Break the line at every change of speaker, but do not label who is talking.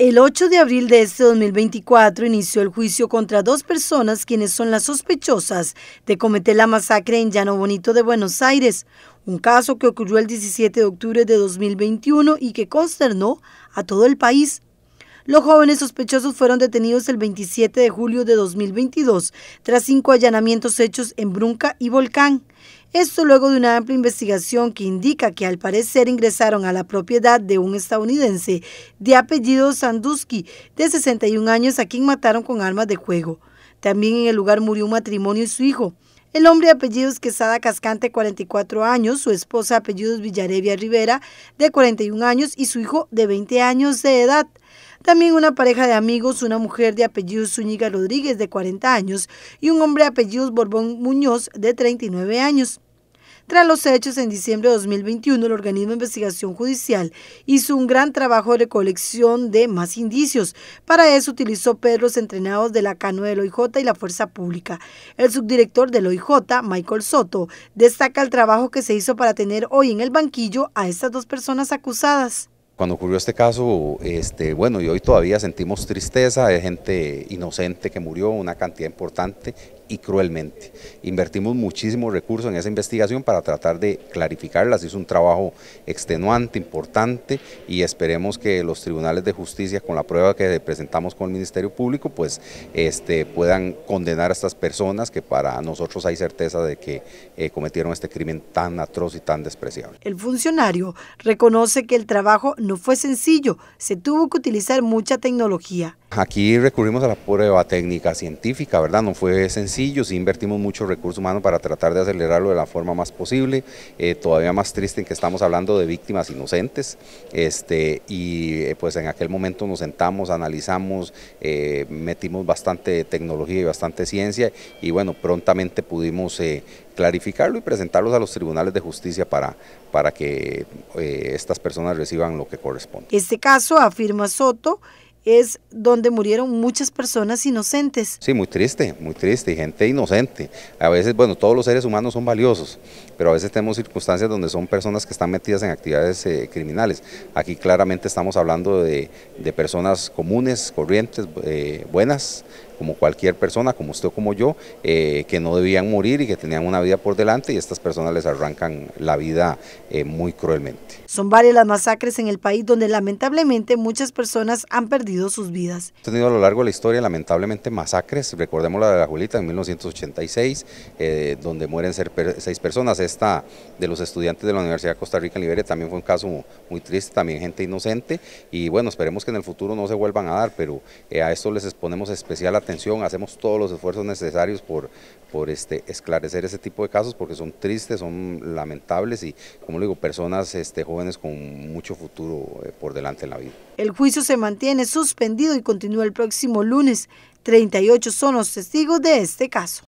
El 8 de abril de este 2024 inició el juicio contra dos personas quienes son las sospechosas de cometer la masacre en Llano Bonito de Buenos Aires, un caso que ocurrió el 17 de octubre de 2021 y que consternó a todo el país. Los jóvenes sospechosos fueron detenidos el 27 de julio de 2022 tras cinco allanamientos hechos en Brunca y Volcán esto luego de una amplia investigación que indica que al parecer ingresaron a la propiedad de un estadounidense de apellido Sandusky, de 61 años, a quien mataron con armas de juego. También en el lugar murió un matrimonio y su hijo. El hombre de apellidos Quesada Cascante, 44 años, su esposa apellidos Villarevia Rivera, de 41 años, y su hijo de 20 años de edad. También una pareja de amigos, una mujer de apellido Zúñiga Rodríguez de 40 años y un hombre de apellidos Borbón Muñoz de 39 años. Tras los hechos, en diciembre de 2021, el organismo de investigación judicial hizo un gran trabajo de recolección de más indicios. Para eso utilizó perros entrenados de la Cano y OIJ y la Fuerza Pública. El subdirector del OIJ, Michael Soto, destaca el trabajo que se hizo para tener hoy en el banquillo a estas dos personas acusadas
cuando ocurrió este caso, este, bueno, y hoy todavía sentimos tristeza, hay gente inocente que murió, una cantidad importante, y cruelmente. Invertimos muchísimos recursos en esa investigación para tratar de clarificarlas. Es un trabajo extenuante, importante y esperemos que los tribunales de justicia con la prueba que presentamos con el Ministerio Público pues este, puedan condenar a estas personas que para nosotros hay certeza de que eh, cometieron este crimen tan atroz y tan despreciable.
El funcionario reconoce que el trabajo no fue sencillo, se tuvo que utilizar mucha tecnología.
Aquí recurrimos a la prueba técnica científica, ¿verdad? No fue sencillo invertimos muchos recursos humanos para tratar de acelerarlo de la forma más posible, eh, todavía más triste en que estamos hablando de víctimas inocentes, este, y eh, pues en aquel momento nos sentamos, analizamos, eh, metimos bastante tecnología y bastante ciencia, y bueno, prontamente pudimos clarificarlo y presentarlos a los tribunales de justicia para, para que estas personas reciban lo que corresponde.
Este caso, afirma Soto, es donde murieron muchas personas inocentes.
Sí, muy triste, muy triste, gente inocente. A veces, bueno, todos los seres humanos son valiosos, pero a veces tenemos circunstancias donde son personas que están metidas en actividades eh, criminales. Aquí claramente estamos hablando de, personas comunes, corrientes, eh, buenas, como cualquier persona, como usted o como yo, eh, que no debían morir y que tenían una vida por delante y estas personas les arrancan la vida eh, muy cruelmente.
Son varias las masacres en el país donde lamentablemente muchas personas han perdido sus vidas.
He tenido a lo largo de la historia lamentablemente masacres, recordemos la de la Julita en 1986, eh, donde mueren seis personas, esta de los estudiantes de la Universidad de Costa Rica en Liberia también fue un caso muy triste, también gente inocente y bueno, esperemos que en el futuro no se vuelvan a dar, pero a esto les exponemos especial atención atención, hacemos todos los esfuerzos necesarios por, por este, esclarecer ese tipo de casos porque son tristes, son lamentables y, como le digo, personas este, jóvenes con mucho futuro eh, por delante en la vida.
El juicio se mantiene suspendido y continúa el próximo lunes. 38 son los testigos de este caso.